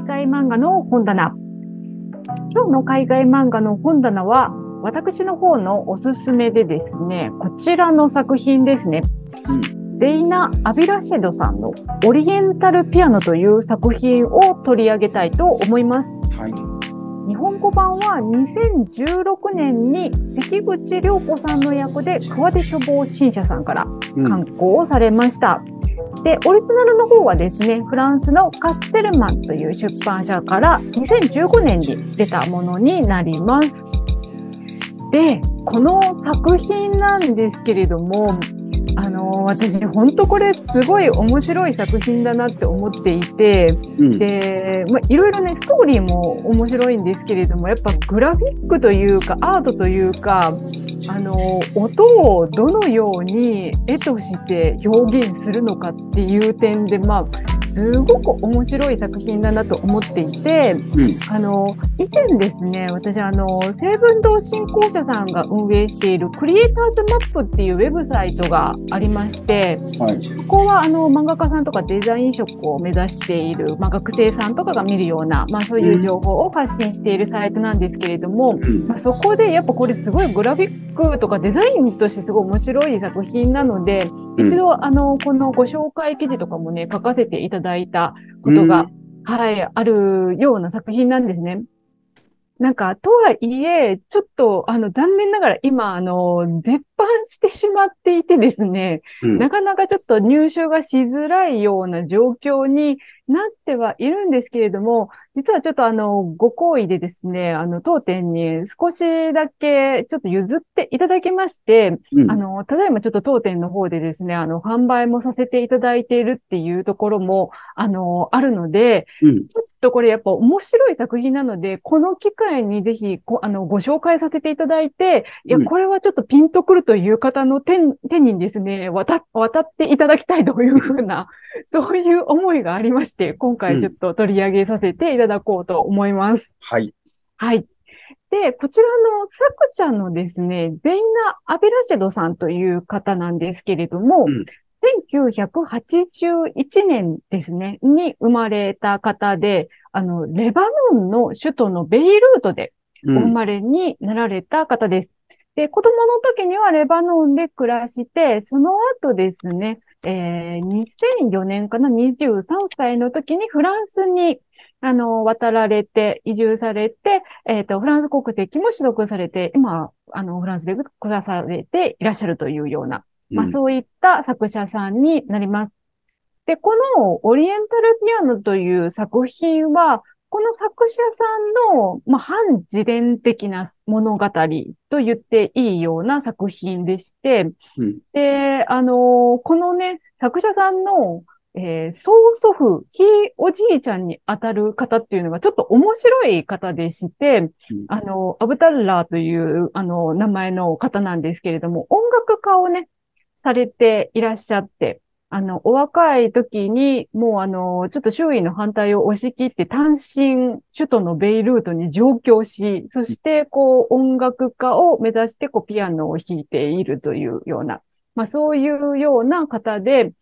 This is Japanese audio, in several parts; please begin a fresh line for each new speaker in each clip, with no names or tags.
海外漫画の本棚。今日の海外漫画の本棚は、私の方のおすすめでですね、こちらの作品ですね。レイナ・アビラシェドさんのオリエンタルピアノという作品を取り上げたいと思います。はい、日本語版は2016年に関口良子さんの役で川出処方新社さんから刊行をされました。うんで、オリジナルの方はですね、フランスのカステルマンという出版社から2015年に出たものになります。で、この作品なんですけれども、あの私本当これすごい面白い作品だなって思っていて、うん、でいろいろねストーリーも面白いんですけれどもやっぱグラフィックというかアートというかあの音をどのように絵として表現するのかっていう点でまあすごく面白い作品だなと思っていて、うん、あの以前ですね私あの成文堂振興社さんが運営しているクリエイターズマップっていうウェブサイトがありまして、はい、ここはあの漫画家さんとかデザイン職を目指している、まあ、学生さんとかが見るような、まあ、そういう情報を発信しているサイトなんですけれども、うん、まあ、そこでやっぱこれすごいグラフィックとかデザインとしてすごい面白い作品なので一度、あの、このご紹介記事とかもね、書かせていただいたことが、はい、あるような作品なんですね。なんか、とはいえ、ちょっと、あの、残念ながら今、あの、絶版してしまっていてですね、うん、なかなかちょっと入手がしづらいような状況になってはいるんですけれども、実はちょっとあの、ご好意でですね、あの、当店に少しだけちょっと譲っていただきまして、うん、あの、ただいまちょっと当店の方でですね、あの、販売もさせていただいているっていうところも、あの、あるので、うん、ちょっとこれやっぱ面白い作品なので、この機会にぜひ、あの、ご紹介させていただいて、いや、これはちょっとピンとくるという方の手手にですね、渡、渡っていただきたいというふうな、そういう思いがありました。、今回ちょっと取り上げさせていただこうと思います。はい。はい。で、こちらの作者のですね、ゼイナ・アベラシェドさんという方なんですけれども、うん1981年ですね、に生まれた方で、あの、レバノンの首都のベイルートでお生まれになられた方です。うん、で、子供の時にはレバノンで暮らして、その後ですね、えー、2004年かな、23歳の時にフランスに、あの、渡られて、移住されて、えっ、ー、と、フランス国籍も取得されて、今、あの、フランスで暮らされていらっしゃるというような、まあ、そういった作者さんになります。うんで、このオリエンタルピアノという作品は、この作者さんの、まあ、反自伝的な物語と言っていいような作品でして、うん、で、あのー、このね、作者さんの、えー、曽祖父、ひいおじいちゃんにあたる方っていうのがちょっと面白い方でして、うん、あの、アブタルラーという、あの、名前の方なんですけれども、音楽家をね、されていらっしゃって、あの、お若い時に、もうあの、ちょっと周囲の反対を押し切って単身首都のベイルートに上京し、そしてこう音楽家を目指してこうピアノを弾いているというような、まあそういうような方で、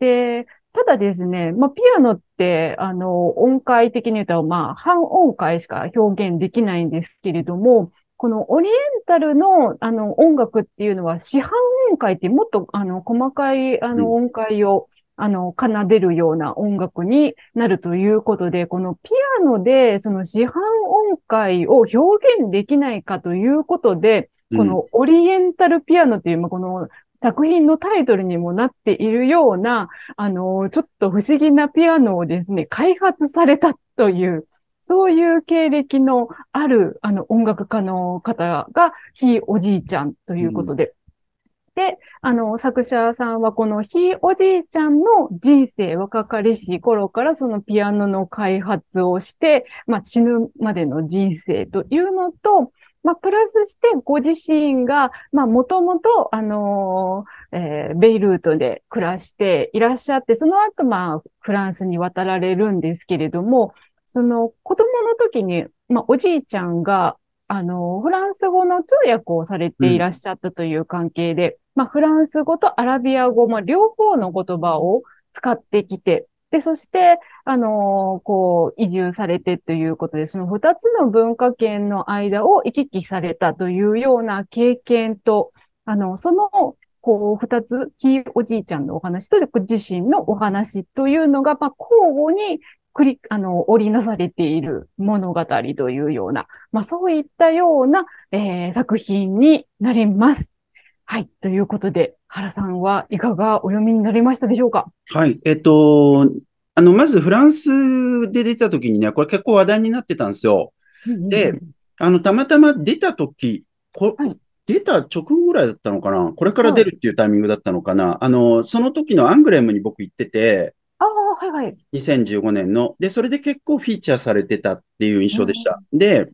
で、ただですね、まあピアノって、あの、音階的に言うと、まあ半音階しか表現できないんですけれども、このオリエンタルのあの音楽っていうのは、市販音階ってもっとあの細かいあの音階を、あの奏でるような音楽になるということで、このピアノでその市販音階を表現できないかということで、このオリエンタルピアノっていう、この作品のタイトルにもなっているような、あの、ちょっと不思議なピアノをですね、開発されたというそういう経歴のある、あの、音楽家の方が、ひいおじいちゃんということで。うん、で、あの、作者さんはこのひいおじいちゃんの人生若かりし頃からそのピアノの開発をして、まあ、死ぬまでの人生というのと、まあ、プラスしてご自身が、まあ、もともと、あのー、えー、ベイルートで暮らしていらっしゃって、その後、まあ、フランスに渡られるんですけれども、その子供の時に、まあ、おじいちゃんが、あの、フランス語の通訳をされていらっしゃったという関係で、うん、まあ、フランス語とアラビア語、まあ、両方の言葉を使ってきて、で、そして、あのー、こう、移住されてということで、その二つの文化圏の間を行き来されたというような経験と、あの、その、こう、二つ、ひいおじいちゃんのお話と、自身のお話というのが、まあ、交互に、繰り、あの、織りなされている物語というような、まあそういったような、えー、作品になります。はい。ということで、原さんはいかがお読みになりましたでしょうか
はい。えっと、あの、まずフランスで出た時にね、これ結構話題になってたんですよ。で、あの、たまたま出た時、こ、はい、出た直後ぐらいだったのかなこれから出るっていうタイミングだったのかな、はい、あの、その時のアングレムに僕行ってて、はいはい。2015年の。で、それで結構フィーチャーされてたっていう印象でした。うん、で、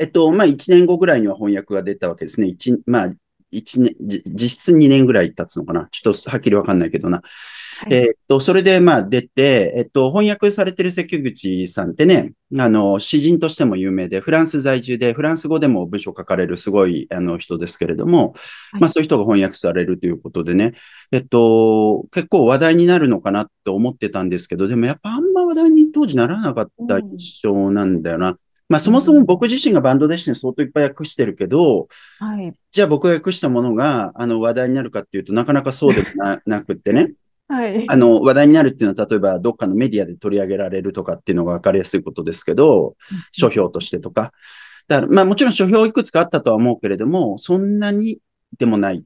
えっと、まあ、1年後ぐらいには翻訳が出たわけですね。1、まあ、1年、実質2年ぐらい経つのかな。ちょっとはっきりわかんないけどな。はい、えっと、それでまあ出て、えっと、翻訳されてる関口さんってね、あの、詩人としても有名で、フランス在住で、フランス語でも文章書かれるすごいあの人ですけれども、はい、まあそういう人が翻訳されるということでね、えっと、結構話題になるのかなって思ってたんですけど、でもやっぱあんま話題に当時ならなかった印象なんだよな。うんまあ、そもそも僕自身がバンドでして相当いっぱい訳してるけど、はい、じゃあ僕が訳したものがあの話題になるかっていうとなかなかそうでもななくってね。
はい、あの
話題になるっていうのは例えばどっかのメディアで取り上げられるとかっていうのが分かりやすいことですけど、書評としてとか。だからまあもちろん書評いくつかあったとは思うけれども、そんなにでもない。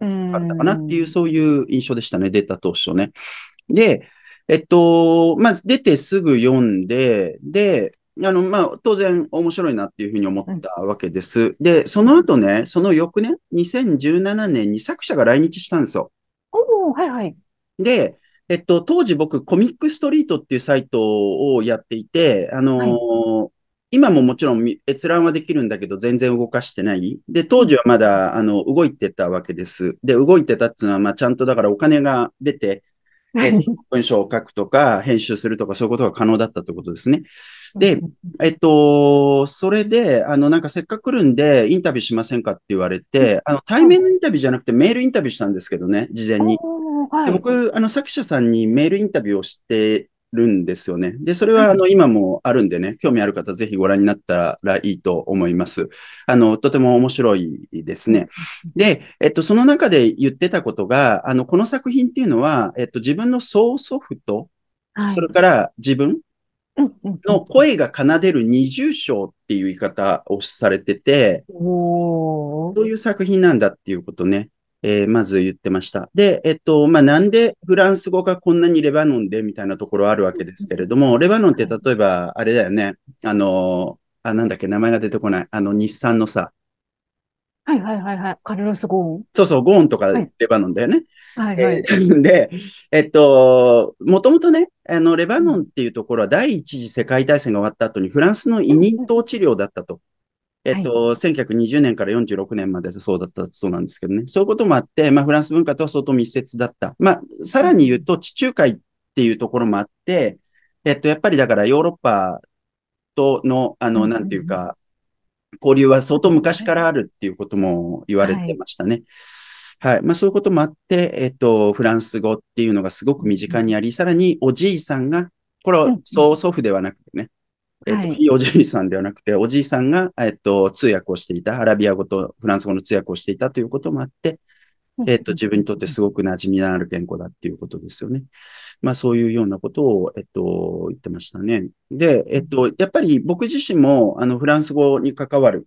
あったかなっていう、そういう印象でしたね、出た当初ね。で、えっと、まず出てすぐ読んで、で、あの、まあ、当然面白いなっていうふうに思ったわけです。で、その後ね、その翌年、2017年に作者が来日したんですよ。おはいはい。で、えっと、当時僕、コミックストリートっていうサイトをやっていて、あのーはい今ももちろん閲覧はできるんだけど、全然動かしてない。で、当時はまだ、あの、動いてたわけです。で、動いてたっていうのは、まあ、ちゃんとだからお金が出て、え 文章を書くとか、編集するとか、そういうことが可能だったってことですね。で、えっと、それで、あの、なんかせっかく来るんで、インタビューしませんかって言われて、あの、対面のインタビューじゃなくて、メールインタビューしたんですけどね、事前に。で僕、あの、作者さんにメールインタビューをしてるんですよね。で、それはあの今もあるんでね、興味ある方ぜひご覧になったらいいと思います。あの、とても面白いですね。で、えっと、その中で言ってたことが、あの、この作品っていうのは、えっと、自分の曽祖父と、それから自分の声が奏でる二重章っていう言い方をされてて、どういう作品なんだっていうことね。えー、まず言ってました。で、えっと、まあ、なんでフランス語がこんなにレバノンでみたいなところあるわけですけれども、レバノンって例えば、あれだよね、あの、あ、なんだっけ、名前が出てこない、あの、日産のさ、
はいはいはいはい。カルロス・ゴーン。
そうそう、ゴーンとかレバノンだよね。はい、はい、はいえー、で、えっと、もともとね、あの、レバノンっていうところは第一次世界大戦が終わった後にフランスの移民統治領だったと。えっと、はい、1920年から46年までそうだったそうなんですけどね。そういうこともあって、まあ、フランス文化とは相当密接だった。まあ、さらに言うと、地中海っていうところもあって、えっと、やっぱりだからヨーロッパとの、あの、なんていうか、交流は相当昔からあるっていうことも言われてましたね。はい、はい。まあそういうこともあって、えっと、フランス語っていうのがすごく身近にあり、さらにおじいさんが、これは曽祖父ではなくてね、えっ、と、はい、いいおじいさんではなくて、おじいさんが、えっ、と、通訳をしていた、アラビア語とフランス語の通訳をしていたということもあって、えっ、と、自分にとってすごく馴染みのある言語だっていうことですよね。まあ、そういうようなことを、えっと、言ってましたね。で、えっと、やっぱり僕自身も、あの、フランス語に関わる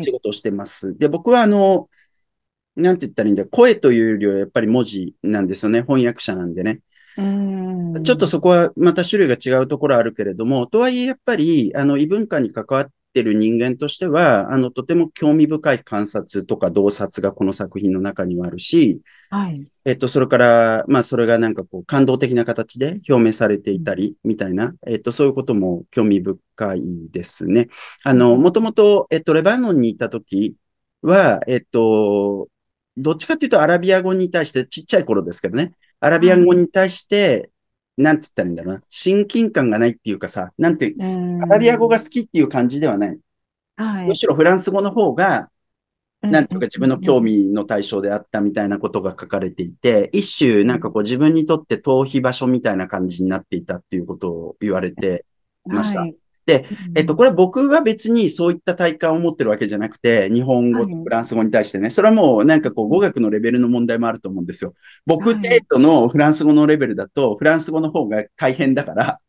仕事をしてます。はい、で、僕は、あの、なんて言ったらいいんだ声というよりはやっぱり文字なんですよね。翻訳者なんでね。ちょっとそこはまた種類が違うところあるけれども、とはいえやっぱり、あの、異文化に関わってる人間としては、あの、とても興味深い観察とか洞察がこの作品の中にはあるし、はい。えっと、それから、まあ、それがなんかこう、感動的な形で表明されていたり、みたいな、えっと、そういうことも興味深いですね。あの、もともと、えっと、レバノンに行った時は、えっと、どっちかっていうとアラビア語に対してちっちゃい頃ですけどね。アラビア語に対して、なんて言ったらいいんだろうな。親近感がないっていうかさ、なんて、
アラビア
語が好きっていう感じではない。
はい、むしろフラン
ス語の方が、なんていうか自分の興味の対象であったみたいなことが書かれていて、一種なんかこう自分にとって逃避場所みたいな感じになっていたっていうことを言われてました。はいで、えっと、これ僕が別にそういった体感を持ってるわけじゃなくて、日本語とフランス語に対してね、それはもうなんかこう語学のレベルの問題もあると思うんですよ。僕程度のフランス語のレベルだと、フランス語の方が大変だから、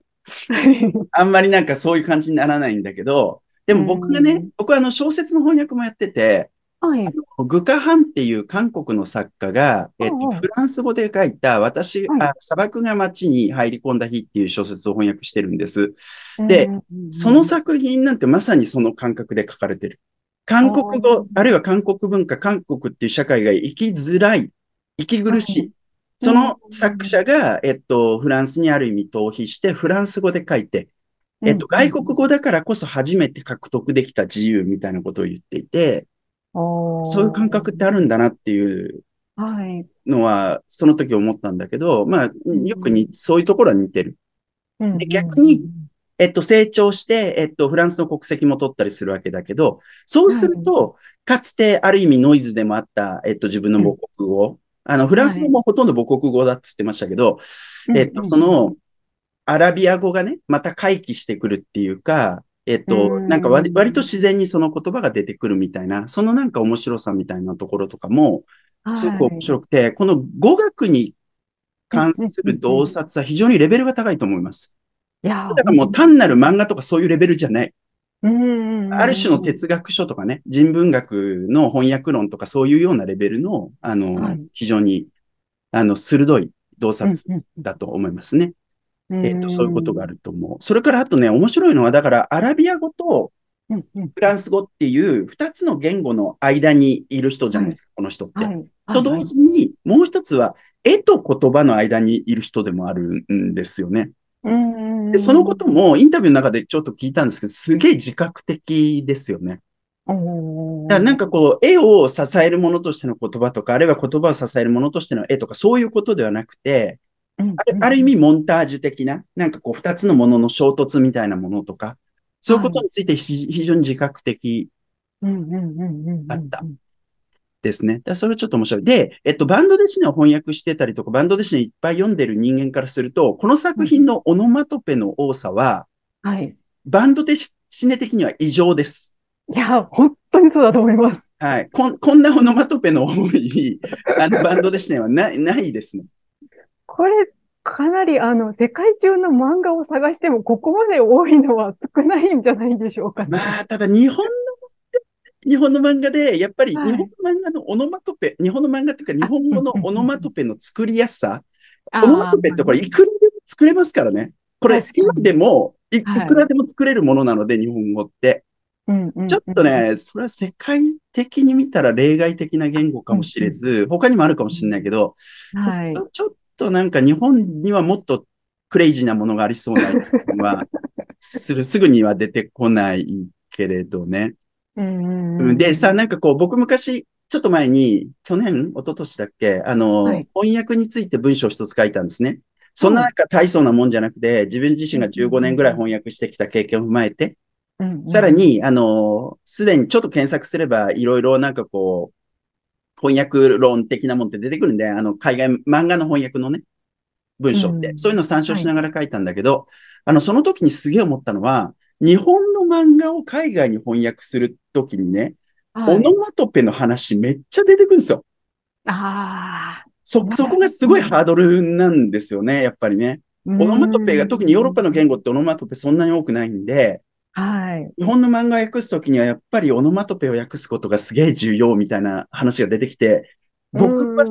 あんまりなんかそういう感じにならないんだけど、でも僕がね、僕はあの小説の翻訳もやってて、はい、グカハンっていう韓国の作家が、えっと、フランス語で書いた、私、はい、砂漠が街に入り込んだ日っていう小説を翻訳してるんです。で、その作品なんてまさにその感覚で書かれてる。韓国語、あるいは韓国文化、韓国っていう社会が生きづらい、息苦しい、その作者が、えっと、フランスにある意味逃避して、フランス語で書いて、えっと、外国語だからこそ初めて獲得できた自由みたいなことを言っていて、
そういう
感覚ってあるんだなっていうのは、その時思ったんだけど、まあ、よくに、そういうところは似てる。で逆に、えっと、成長して、えっと、フランスの国籍も取ったりするわけだけど、そうすると、かつてある意味ノイズでもあった、えっと、自分の母国語。あの、フランス語もほとんど母国語だって言ってましたけど、えっと、その、アラビア語がね、また回帰してくるっていうか、えっと、なんか割と自然にその言葉が出てくるみたいな、そのなんか面白さみたいなところとかも、すごく面白くて、はい、この語学に関する洞察は非常にレベルが高いと思います。いやだからもう単なる漫画とかそういうレベルじゃない。
うんある種の
哲学書とかね、人文学の翻訳論とかそういうようなレベルの、あの、はい、非常に、あの、鋭い洞察だと思いますね。えっ、と、そういうことがあると思う。それからあとね、面白いのは、だから、アラビア語とフランス語っていう2つの言語の間にいる人じゃないですか、この人って。はいと同時に、もう一つは、絵と言葉の間にいる人でもあるんですよね。でそのこともインタビューの中でちょっと聞いたんですけど、すげえ自覚的ですよね。だからなんかこう、絵を支えるものとしての言葉とか、あるいは言葉を支えるものとしての絵とか、そういうことではなくて、あるある意味モンタージュ的な、なんかこう二つのものの衝突みたいなものとか、そういうことについて、はい、非常に自覚的だった。ですね。だそれちょっと面白い。で、えっと、バンドデシネを翻訳してたりとか、バンドデシネいっぱい読んでる人間からすると、この作品のオノマトペの多さは、はい。バンドデシネ的には異常です。いや、本当にそうだと思います。はい。こんこんなオノマトペの多い、あの、バンドデシネはなないですね。
これ、かなりあの、世界中の漫画を探しても、ここまで多い
のは少ないんじゃないでしょうか、ね、まあ、ただ日本の、日本の漫画で、やっぱり日本の漫画のオノマトペ、はい、日本の漫画というか日本語のオノマトペの作りやすさ、オノマトペってこれいくらでも作れますからね。これ今でもいくらでも作れるものなので、はい、日本語って。ちょっとね、それは世界的に見たら例外的な言語かもしれず、他にもあるかもしれないけど、はい、ちょっとなんか日本にはもっとクレイジーなものがありそうなはする。すぐには出てこないけれどね。で、さ、なんかこう、僕昔、ちょっと前に、去年、一昨年だっけ、あの、はい、翻訳について文章一つ書いたんですね。そんななんか大層なもんじゃなくて、自分自身が15年ぐらい翻訳してきた経験を踏まえて、
うんうん、さらに、
あの、すでにちょっと検索すれば、いろいろなんかこう、翻訳論的なもんって出てくるんで、あの、海外、漫画の翻訳のね、
文章って、うん、そ
ういうのを参照しながら書いたんだけど、はい、あの、その時にすげえ思ったのは、日本の漫画を海外に翻訳するときにね、はい、オノマトペの話めっちゃ出てくるんですよ。
あ
あ。そ、そこがすごいハードルなんですよね、やっぱりね。オノマトペが、特にヨーロッパの言語ってオノマトペそんなに多くないんで、はい。日本の漫画を訳すときには、やっぱりオノマトペを訳すことがすげえ重要みたいな話が出てきて、僕は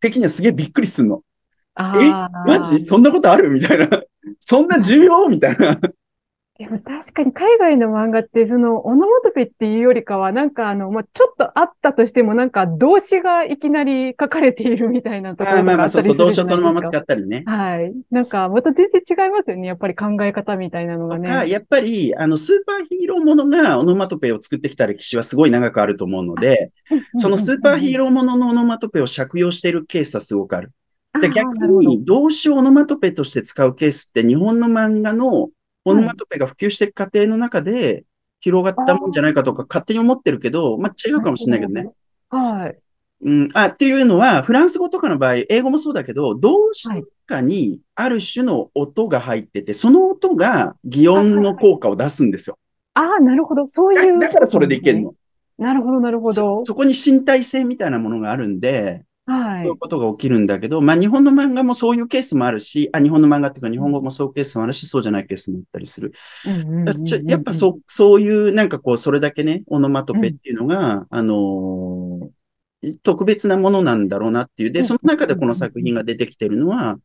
的にはすげえびっくりすんの。え、マジそんなことあるみたいな。そんな重要みたいな。
でも確かに海外の漫画って、その、オノマトペっていうよりかは、なんかあの、まあ、ちょっとあったとしても、なんか動詞がいきなり書かれているみたいなところとかあまあまあ、そうそう、動詞をそのまま使ったりね。はい。なんか、また全然違いますよね。やっぱり考え方みたいなのがね。やっ
ぱり、あの、スーパーヒーローものがオノマトペを作ってきた歴史はすごい長くあると思うので、そのスーパーヒーローもののオノマトペを借用しているケースはすごくある。で逆に、動詞をオノマトペとして使うケースって、日本の漫画のオノマトペが普及していく過程の中で広がったもんじゃないかとか勝手に思ってるけど、まあ違うかもしれないけどね。はい。うん、あ、っていうのは、フランス語とかの場合、英語もそうだけど、動詞たかにある種の音が入ってて、その音が擬音の効果を出すんですよ。ああ、なるほど。そういう、ね、だからそれでいけるの。なるほど、なるほど。そこに身体性みたいなものがあるんで、はい。そういうことが起きるんだけど、まあ日本の漫画もそういうケースもあるし、あ、日本の漫画っていうか日本語もそういうケースもあるし、そうじゃないケースもあったりする。やっぱそ、そういうなんかこう、それだけね、オノマトペっていうのが、うん、あのー、特別なものなんだろうなっていう。で、その中でこの作品が出てきてるのは、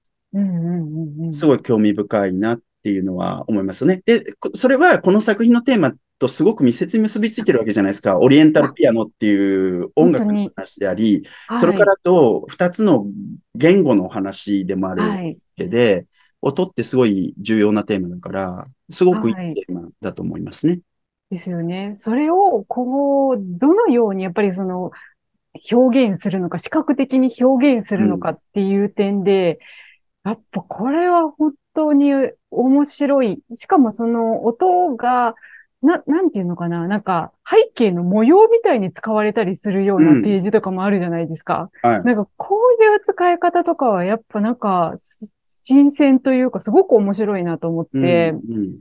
すごい興味深いなっていうのは思いますね。で、それはこの作品のテーマっとすごく密接に結びついてるわけじゃないですか。オリエンタルピアノっていう音楽の話であり、はい、それからと2つの言語の話でもあるわけで、はい、音ってすごい重要なテーマだから、すごくいいテーマだと思いますね。は
い、ですよね。それを、こう、どのようにやっぱりその、表現するのか、視覚的に表現するのかっていう点で、うん、やっぱこれは本当に面白い。しかもその音が、な、なんていうのかななんか、背景の模様みたいに使われたりするようなページとかもあるじゃないですか。うんはい、なんか、こういう使い方とかは、やっぱなんか、新鮮というか、すごく面白いなと思って。
うんうん、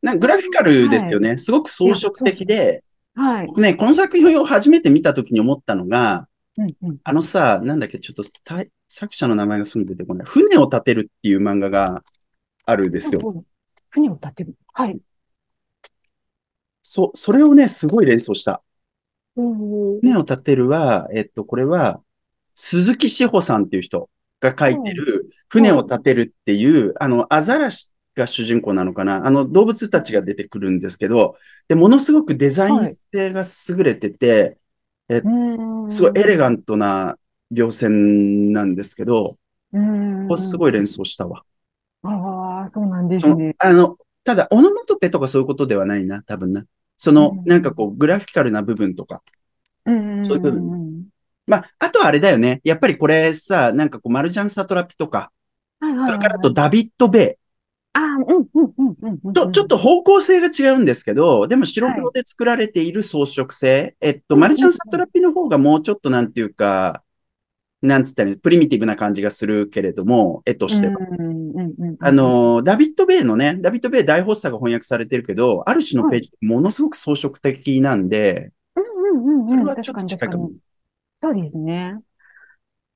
なんグラフィカルですよね。はい、すごく装飾的で、はい、僕ね、この作品を初めて見たときに思ったのが、うんうん、あのさ、なんだっけ、ちょっと作者の名前がすぐ出てこない。船を建てるっていう漫画があるんですよ。
船を建てるはい。
そ、それをね、すごい連想した。
うん船を
立てるは、えっと、これは、鈴木志保さんっていう人が書いてる、船を立てるっていう、あの、アザラシが主人公なのかなあの、動物たちが出てくるんですけど、で、ものすごくデザイン性が優れてて、はい、えすごいエレガントな描線なんですけど、うんすごい連想したわ。
ああ、そうなんですね。
あの、ただ、オノマトペとかそういうことではないな、多分な。その、なんかこう、グラフィカルな部分とか、
そういう部
分。まあ、あとあれだよね。やっぱりこれさ、なんかこう、マルジャン・サトラピとか、はいはいそれからあとダビッド・ベイ。ああ、うん、うん、うん。と、ちょっと方向性が違うんですけど、でも白黒で作られている装飾性。はい、えっと、マルジャン・サトラピの方がもうちょっとなんていうか、なんつったらプリミティブな感じがするけれども、絵としては。あの、ダビッド・ベイのね、ダビッド・ベイ大発作が翻訳されてるけど、ある種のページ、ものすごく装飾的なんで、それはちょっと近いかも。
そうですね。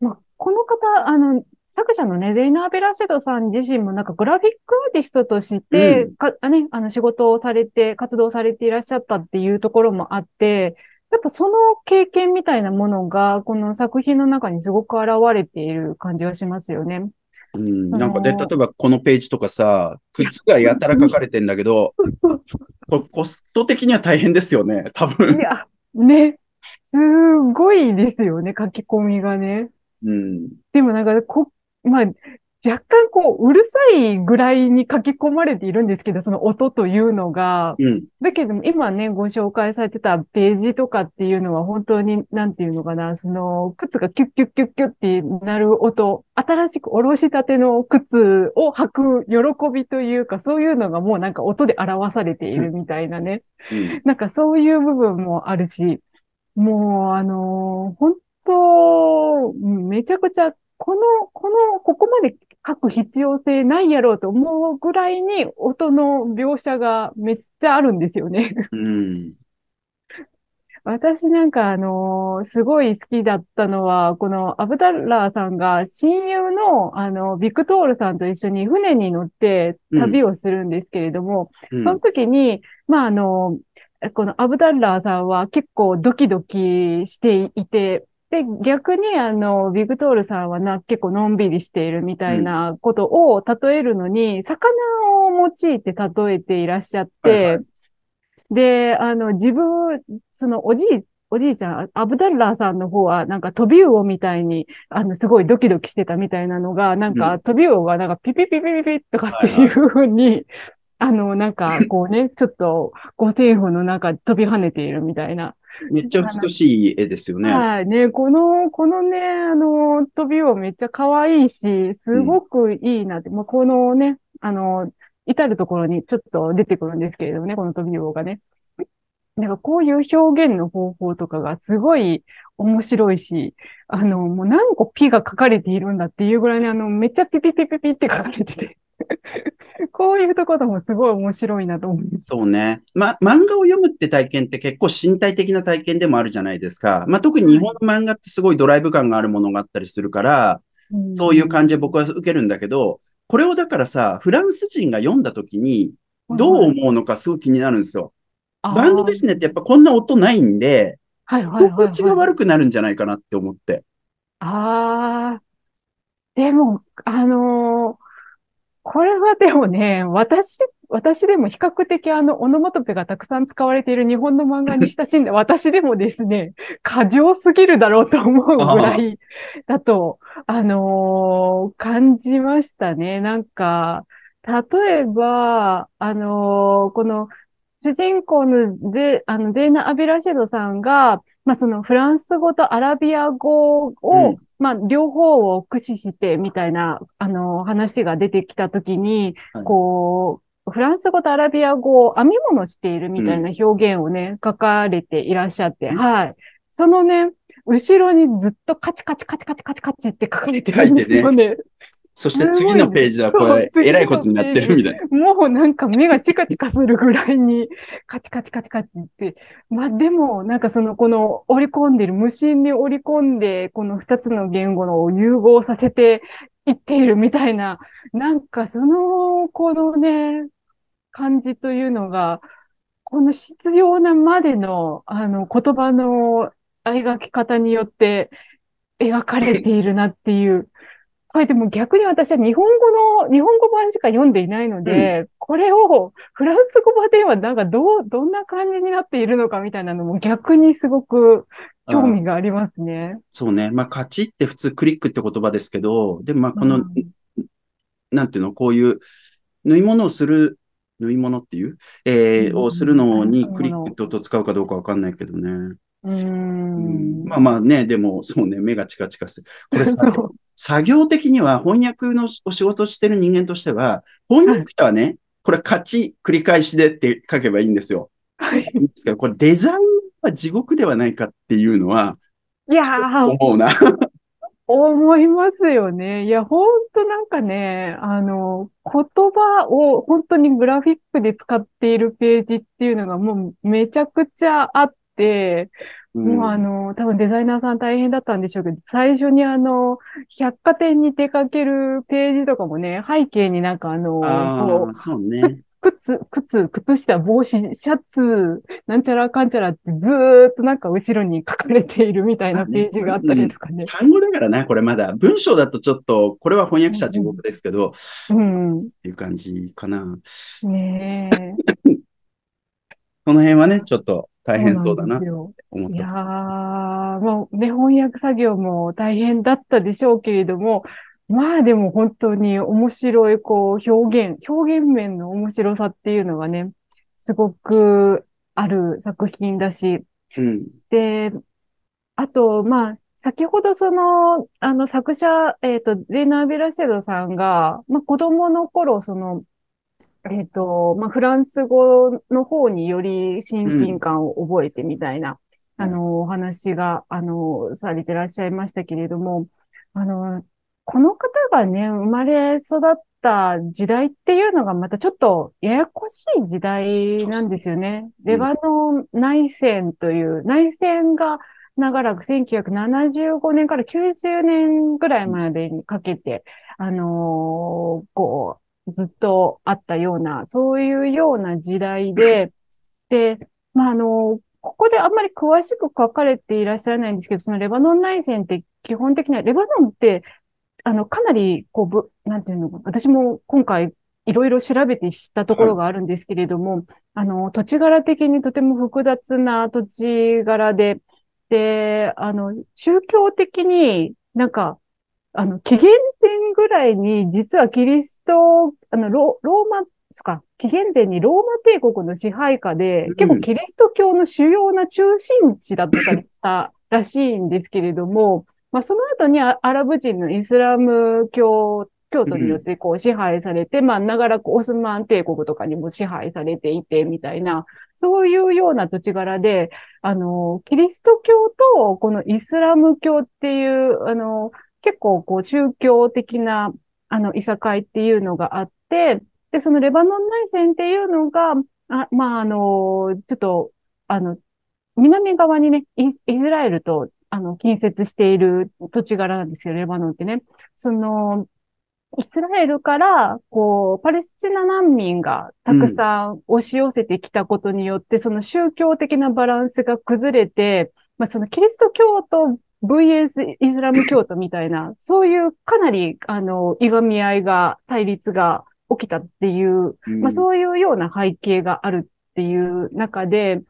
まあ、この方、あの、作者のね、デイナー・ベラシェドさん自身もなんかグラフィックアーティストとして、うん、ね、あの仕事をされて、活動されていらっしゃったっていうところもあって、やっぱその経験みたいなものが、この作品の中にすごく現れている感じがしますよね。
うん、なんかで、例えばこのページとかさ、靴がやたら書かれてんだけど、これコスト的には大変ですよね、多分。いや、
ね。すごいですよね、書き込みがね。うん。でもなんか、こ、まあ、若干こう、うるさいぐらいに書き込まれているんですけど、その音というのが。うん、だけども、今ね、ご紹介されてたページとかっていうのは本当に、なんていうのかな、その、靴がキュッキュッキュッキュッってなる音、新しくおろしたての靴を履く喜びというか、そういうのがもうなんか音で表されているみたいなね。うん、なんかそういう部分もあるし、もう、あのー、本当、めちゃくちゃこの、この、ここまで書く必要性ないやろうと思うぐらいに音の描写がめっちゃあるんですよねうん。私なんかあのー、すごい好きだったのは、このアブダラーさんが親友のあの、ビクトールさんと一緒に船に乗って旅をするんですけれども、うん、その時に、まああのー、このアブダッラーさんは結構ドキドキしていて、で、逆にあの、ビクトールさんはな、結構のんびりしているみたいなことを例えるのに、うん、魚を用いて例えていらっしゃって、はいはい、で、あの、自分、その、おじい、おじいちゃん、アブダルラーさんの方は、なんか飛び魚みたいに、あの、すごいドキドキしてたみたいなのが、なんか、トビ飛び魚がなんかピピピピピピとかっていうふうに、はいはいあの、なんか、こうね、ちょっと、ご政府の中飛び跳ねているみたいな
めっちゃ美しい絵ですよね。は
い。ね、この、このね、あの、飛びをめっちゃ可愛いし、すごくいいなって、うん、まあ、このね、あの、至るところにちょっと出てくるんですけれどもね、この飛びオがね。なんかこういう表現の方法とかがすごい面白いし、あの、もう何個ピが書かれているんだっていうぐらいね、あの、めっちゃピピピピピって書かれてて。こういうところもすごい面白いなと思いま
す。そうね。ま、漫画を読むって体験って結構身体的な体験でもあるじゃないですか。まあ、特に日本の漫画ってすごいドライブ感があるものがあったりするから、そういう感じで僕は受けるんだけど、これをだからさ、フランス人が読んだ時に、どう思うのかすごい気になるんですよ。バンドですねってやっぱこんな音ないんで、はいは心地が悪くなるんじゃないかなって思って。
ああ。でも、あのーこれはでもね、私、私でも比較的あの、オノマトペがたくさん使われている日本の漫画に親しんで、私でもですね、過剰すぎるだろうと思うぐらいだと、あ、あのー、感じましたね。なんか、例えば、あのー、この、主人公のゼあのゼーナ・アビラシェドさんが、まあ、そのフランス語とアラビア語を、うんまあ、両方を駆使してみたいな、あの、話が出てきたときに、はい、こう、フランス語とアラビア語を編み物しているみたいな表現をね、うん、書かれていらっしゃって、はい。そのね、後ろにずっとカチカチカチカチカチカチって書かれてるんですよね。
そして次のページはこれ、えらいことになってるみたい
な。もうなんか目がチカチカするぐらいに、カチカチカチカチって。まあでも、なんかそのこの織り込んでる、無心に織り込んで、この二つの言語の融合させていっているみたいな、なんかその、このね、感じというのが、この必要なまでの、あの、言葉の書き方によって描かれているなっていう。これでも逆に私は日本語の、日本語版しか読んでいないので、うん、これをフランス語版ではなんかどう、どんな感じになっているのかみたいなのも逆にすごく興味がありますね。
そうね。まあ、勝ちって普通クリックって言葉ですけど、でもまあこの、うん、なんていうの、こういう縫い物をする縫い物っていう、えー、をするのにクリックと使うかどうかわかんないけどね。うん、まあまあね、でもそうね、目がチカチカする。これさ、作業的には翻訳のお仕事してる人間としては、翻訳者はね、これ勝ち繰り返しでって書けばいいんですよ。はい。ですから、これデザインは地獄ではないかっていうのは、
いや思うな。思いますよね。いや、ほんとなんかね、あの、言葉を本当にグラフィックで使っているページっていうのがもうめちゃくちゃあっ、もうあの、多分デザイナーさん大変だったんでしょうけど、最初にあの、百貨店に出かけるページとかもね、背景になんかあの、あそうね。靴、靴、靴下、帽子、シャツ、なんちゃらかんちゃらってずーっとなんか後ろに書かれているみたいなページがあったりとかね。ねうん、単語
だからな、これまだ。文章だとちょっと、これは翻訳者地獄ですけど、うん。っていう感じかな。
ねえ。
この辺はね、ちょっと大変そうだなって思った。いや
もうね、翻訳作業も大変だったでしょうけれども、まあでも本当に面白い、こう、表現、表現面の面白さっていうのがね、すごくある作品だし、うん、で、あと、まあ、先ほどその、あの作者、えっ、ー、と、ゼイナー・ベラシェドさんが、まあ子供の頃、その、えっ、ー、と、まあ、フランス語の方により親近感を覚えてみたいな、うん、あの、お話が、あの、されてらっしゃいましたけれども、あの、この方がね、生まれ育った時代っていうのがまたちょっとややこしい時代なんですよね。レバノン内戦という、内戦が長らく1975年から90年ぐらいまでにかけて、あのー、こう、ずっとあったような、そういうような時代で、で、まあ、あの、ここであんまり詳しく書かれていらっしゃらないんですけど、そのレバノン内戦って基本的には、レバノンって、あの、かなり、こう、なんていうのか、私も今回いろいろ調べて知ったところがあるんですけれども、はい、あの、土地柄的にとても複雑な土地柄で、で、あの、宗教的になんか、あの、紀元ぐらいに、実はキリスト、あの、ロローマ、そか、紀元前にローマ帝国の支配下で、結構キリスト教の主要な中心地だったらしいんですけれども、まあ、その後にアラブ人のイスラム教徒によってこう支配されて、まあ、長らくオスマン帝国とかにも支配されていて、みたいな、そういうような土地柄で、あの、キリスト教とこのイスラム教っていう、あの、結構こう宗教的なあの、いさかいっていうのがあって、で、そのレバノン内戦っていうのが、あまあ、あの、ちょっと、あの、南側にね、イスラエルと、あの、近接している土地柄なんですよ、レバノンってね。その、イスラエルから、こう、パレスチナ難民がたくさん押し寄せてきたことによって、うん、その宗教的なバランスが崩れて、まあ、そのキリスト教徒 VS イスラム教徒みたいな、そういうかなり、あの、いがみ合いが、対立が起きたっていう、うん、まあそういうような背景があるっていう中で、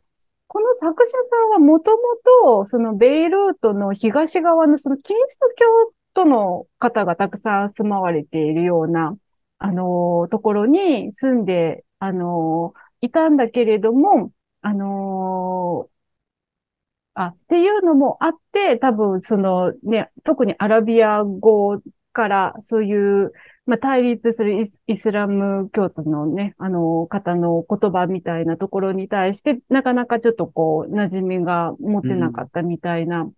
この作者さんはもともと、そのベイルートの東側のそのキリスト教徒の方がたくさん住まわれているような、あの、ところに住んで、あの、いたんだけれども、あの、あ、っていうのもあって、多分そのね、特にアラビア語からそういう、まあ、対立するイスラム教徒のね、あの方の言葉みたいなところに対して、なかなかちょっとこう、馴染みが持てなかったみたいな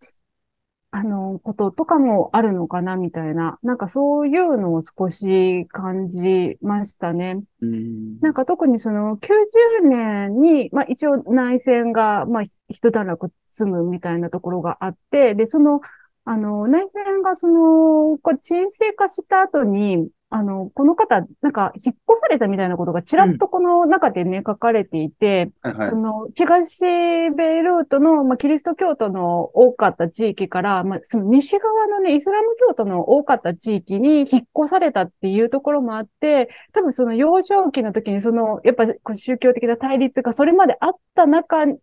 あの、こととかもあるのかな、みたいな。なんかそういうのを少し感じましたね。んなんか特にその90年に、まあ一応内戦が、まあ一段落済むみたいなところがあって、で、その、あの、内戦がその、こ沈静化した後に、あの、この方、なんか、引っ越されたみたいなことがちらっとこの中でね、うん、書かれていて、はいはい、その、東ベイルートの、まあ、キリスト教徒の多かった地域から、まあ、その西側のね、イスラム教徒の多かった地域に引っ越されたっていうところもあって、多分その幼少期の時に、その、やっぱ宗教的な対立がそれまであった中に、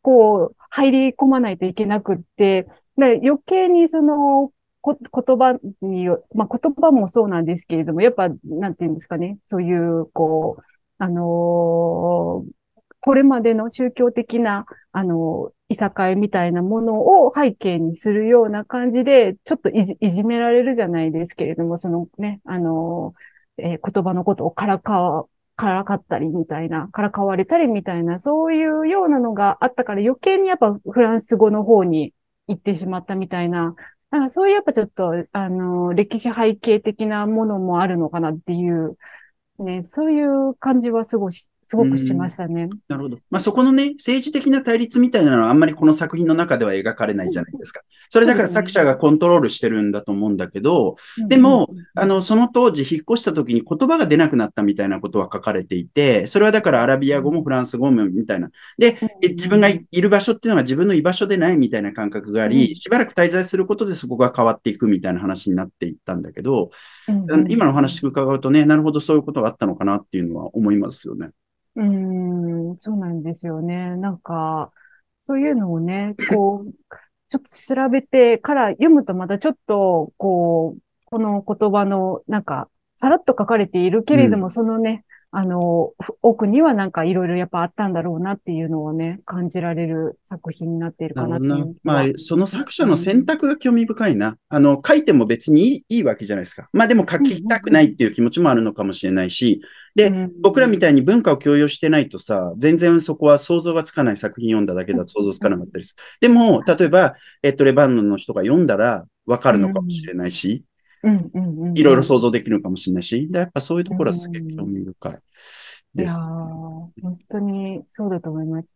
こう、入り込まないといけなくって、で余計にその、こ言葉によ、まあ、言葉もそうなんですけれども、やっぱ、なんていうんですかね、そういう、こう、あのー、これまでの宗教的な、あのー、いさかいみたいなものを背景にするような感じで、ちょっといじいじめられるじゃないですけれども、そのね、あのー、え言葉のことをからか、からかったりみたいな、からかわれたりみたいな、そういうようなのがあったから余計にやっぱフランス語の方に行ってしまったみたいなんかそういうやっぱちょっと、あの、歴史背景的なものもあるのかなっていう、ね、そういう感じはすごいしすごくしましたね。
なるほど。まあ、そこのね、政治的な対立みたいなのはあんまりこの作品の中では描かれないじゃないですか。それだから作者がコントロールしてるんだと思うんだけど、でも、あの、その当時引っ越した時に言葉が出なくなったみたいなことは書かれていて、それはだからアラビア語もフランス語もみたいな。で、自分がいる場所っていうのは自分の居場所でないみたいな感覚があり、しばらく滞在することでそこが変わっていくみたいな話になっていったんだけど、今のお話伺うとね、なるほどそういうことがあったのかなっていうのは思いますよね。
うん、そうなんですよね。なんか、そういうのをね、こう、ちょっと調べてから読むとまたちょっと、こう、この言葉の、なんか、さらっと書かれているけれども、うんそのね、あの、奥にはなんかいろいろやっぱあったんだろうなっていうのをね、感じられる作品になっているかなな
まあ、その作者の選択が興味深いな。あの、書いても別にいいいいわけじゃないですか。まあでも書きたくないっていう気持ちもあるのかもしれないし、で、僕らみたいに文化を共有してないとさ、全然そこは想像がつかない作品読んだだけでは想像つかなかったりする。でも、例えば、えっと、レバンの人が読んだらわかるのかもしれないし、いろいろ想像できるかもしれないし、やっぱそういうところはすげえ興味深いです、本
当にそうだと思います。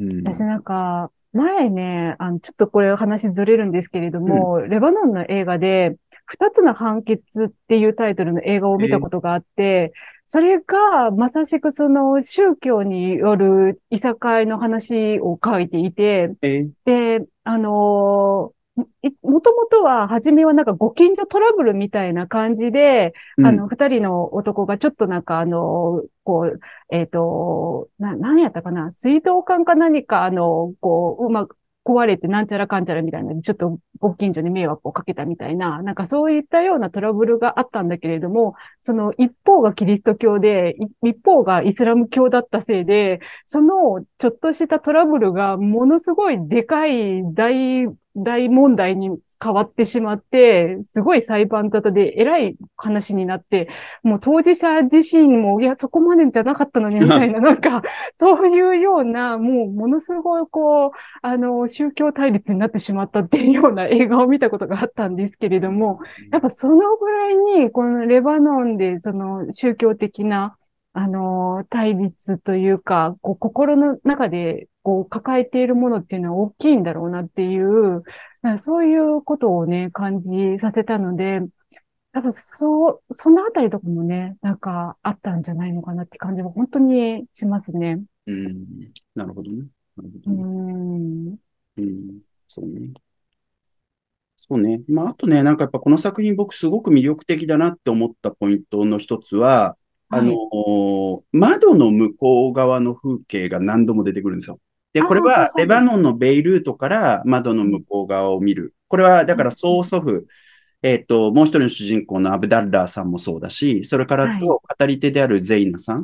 うん、私なんか、前ね、あの、ちょっとこれ話ずれるんですけれども、うん、レバノンの映画で、二つの判決っていうタイトルの映画を見たことがあって、えー、それがまさしくその宗教によるいさかいの話を書いていて、えー、で、あのーもともとは、初めはなんかご近所トラブルみたいな感じで、うん、あの、二人の男がちょっとなんかあの、こう、えっ、ー、と、な、何やったかな水道管か何かあの、こう、うまく、壊れてなんちゃらかんちゃらみたいな、ちょっとご近所に迷惑をかけたみたいな、なんかそういったようなトラブルがあったんだけれども、その一方がキリスト教で、一方がイスラム教だったせいで、そのちょっとしたトラブルがものすごいでかい大大問題に変わってしまって、すごい裁判沙汰で偉い話になって、もう当事者自身も、いや、そこまでじゃなかったのに、みたいな、なんか、そういうような、もう、ものすごい、こう、あの、宗教対立になってしまったっていうような映画を見たことがあったんですけれども、やっぱそのぐらいに、このレバノンで、その宗教的な、あの、対立というか、こう心の中でこう抱えているものっていうのは大きいんだろうなっていう、そういうことをね、感じさせたので、多分そう、そのあたりとかもね、なんかあったんじゃないのかなって感じは本当にしますね。
うん。なるほどね。なるほど、ね、うん。そうね。そうね。まあ、あとね、なんかやっぱこの作品僕すごく魅力的だなって思ったポイントの一つは、あの、はい、窓の向こう側の風景が何度も出てくるんですよ。で、これはレバノンのベイルートから窓の向こう側を見る。これは、だから曽祖父、えっ、ー、と、もう一人の主人公のアブダッラーさんもそうだし、それからと、語り手であるゼイナさん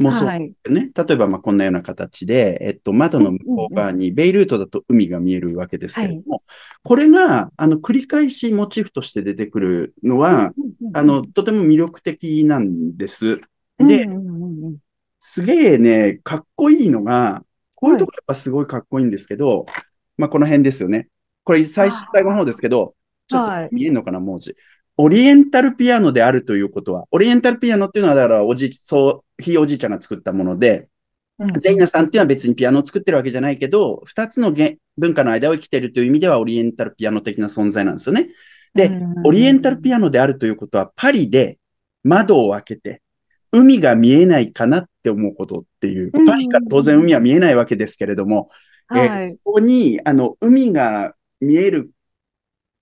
もそうだよね。はい、例えば、まこんなような形で、えっ、ー、と、窓の向こう側に、ベイルートだと海が見えるわけですけれども、はい、これが、あの、繰り返しモチーフとして出てくるのは、あの、とても魅力的なんです。で、すげえね、かっこいいのが、こういうとこやっぱすごいかっこいいんですけど、はい、まあこの辺ですよね。これ最初、最後の方ですけど、ちょっと見えんのかな、文字。オリエンタルピアノであるということは、オリエンタルピアノっていうのは、だからおじ、そう、ひいおじいちゃんが作ったもので、うん、ゼイナさんっていうのは別にピアノを作ってるわけじゃないけど、二つの文化の間を生きてるという意味ではオリエンタルピアノ的な存在なんですよね。で、オリエンタルピアノであるということは、パリで窓を開けて、海が見えないかなって思うことっていう。パか当然海は見えないわけですけれども、えそこに、あの、海が見える、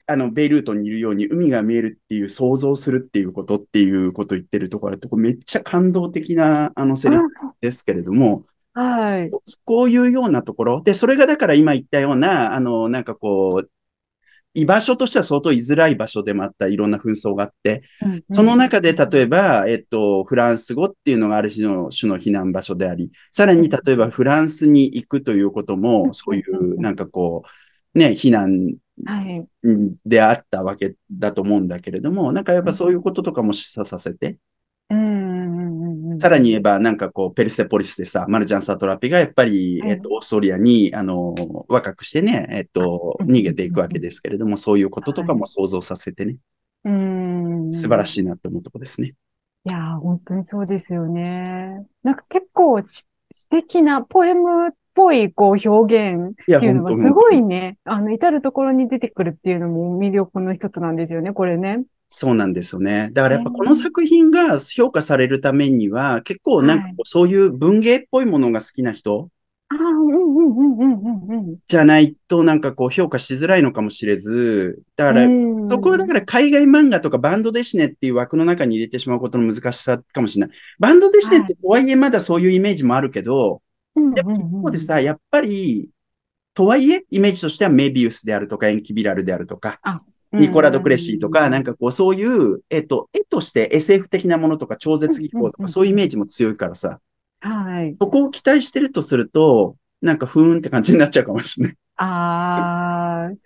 あの、ベイルートにいるように海が見えるっていう想像するっていうことっていうことを言ってるところってこめっちゃ感動的なあのセリフですけれども、はい。こういうようなところ。で、それがだから今言ったような、あの、なんかこう、居場所としては相当居づらい場所でもあったいろんな紛争があって、うんうん、その中で例えば、えっと、フランス語っていうのがある種の種の避難場所であり、さらに例えばフランスに行くということも、そういうなんかこう、ね、避難であったわけだと思うんだけれども、なんかやっぱそういうこととかも示唆させて、さらに言えば、なんかこう、ペルセポリスでさ、マルジャン・サトラピがやっぱり、えっと、オーストリアに、あの、若くしてね、えっと、逃げていくわけですけれども、そういうこととかも想像させてね、うん素晴らしいなと思うとこですね。
いや本当にそうですよね。なんか結構詩的なポエムっぽいこう表現っていうのがすごいね、あの、至るところに出てくるっていうのも魅力の一つなんですよね、これね。
そうなんですよね。だからやっぱこの作品が評価されるためには、結構なんかこうそういう文芸っぽいものが好きな人じゃないとなんかこう評価しづらいのかもしれず、だからそこはだから海外漫画とかバンドデシネっていう枠の中に入れてしまうことの難しさかもしれない。バンドデシネってとはいえまだそういうイメージもあるけど、でも一方でさ、やっぱりとはいえ、イメージとしてはメビウスであるとか、エンキビラルであるとか、ニコラ・ド・クレシーとか、なんかこう、そういう、えっと、絵として SF 的なものとか、超絶技巧とか、そういうイメージも強いからさ。はい。そこを期待してるとすると、なんか、ふーんって感じになっちゃうかもしれない。
あー。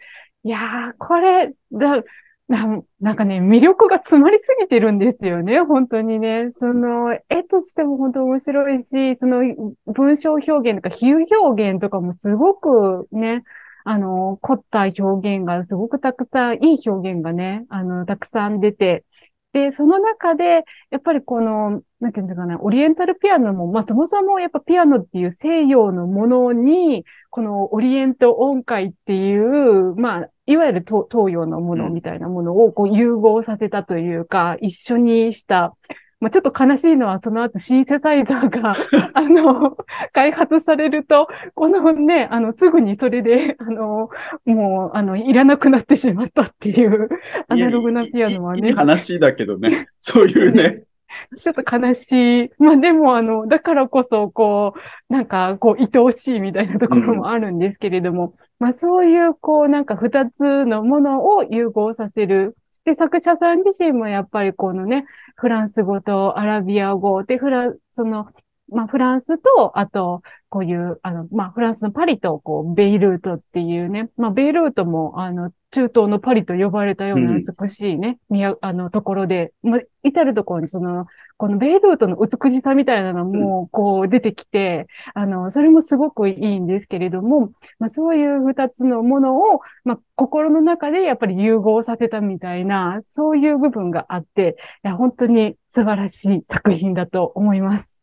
いやー、これ、だ、ななんかね、魅力が詰まりすぎてるんですよね、本当にね。その、絵としても本当面白いし、その文章表現とか比喩表現とかもすごくね、あの、凝った表現がすごくたくさん、いい表現がね、あの、たくさん出て、で、その中で、やっぱりこの、なんていうのかな、オリエンタルピアノも、まあそもそもやっぱピアノっていう西洋のものに、このオリエント音階っていう、まあ、いわゆる東洋のものみたいなものをこう融合させたというか、一緒にしたまあ、ちょっと悲しいのは、その後シンセサイザーが あの、開発されると、このね、あの、すぐにそれで、あの、もう、あの、いらなくなってしまったっていう、アナログなピアノはね。いい話
だけどね、そういうね。
ちょっと悲しい。まあでも、あの、だからこそ、こう、なんか、こう、愛おしいみたいなところもあるんですけれども、うん、まあそういう、こう、なんか二つのものを融合させる、で、作者さん自身もやっぱりこのね、フランス語とアラビア語で、フラ、その、まあ、フランスと、あと、こういう、あの、まあ、フランスのパリと、こう、ベイルートっていうね、まあ、ベイルートも、あの、中東のパリと呼ばれたような美しいね、うん、あの、ところで、まあ、至るところにその、このベイルートの美しさみたいなのも、こう出てきて、うん、あの、それもすごくいいんですけれども、まあ、そういう二つのものを、まあ、心の中でやっぱり融合させたみたいな、そういう部分があって、いや、本当に素晴らしい作品だと思います。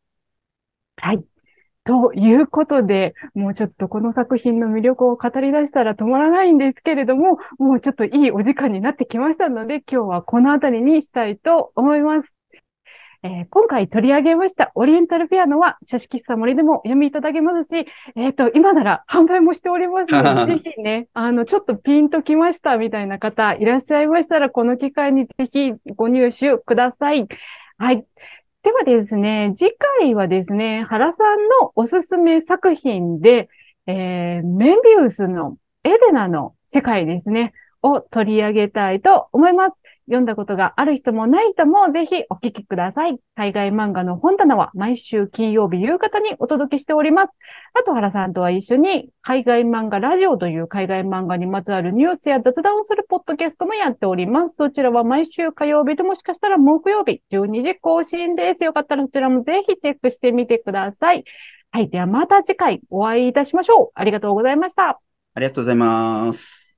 はい。ということで、もうちょっとこの作品の魅力を語り出したら止まらないんですけれども、もうちょっといいお時間になってきましたので、今日はこの辺りにしたいと思います。えー、今回取り上げましたオリエンタルピアノは、書式サモ森でもお読みいただけますし、えっ、ー、と、今なら販売もしておりますので、ぜひね、あの、ちょっとピンときましたみたいな方いらっしゃいましたら、この機会にぜひご入手ください。はい。ではですね、次回はですね、原さんのおすすめ作品で、えー、メンビウスのエデナの世界ですね、を取り上げたいと思います。読んだことがある人もない人もぜひお聞きください。海外漫画の本棚は毎週金曜日夕方にお届けしております。あと原さんとは一緒に海外漫画ラジオという海外漫画にまつわるニュースや雑談をするポッドキャストもやっております。そちらは毎週火曜日ともしかしたら木曜日12時更新です。よかったらそちらもぜひチェックしてみてください。はい。ではまた次回お会いいたしましょう。ありがとうございました。
ありがとうございます。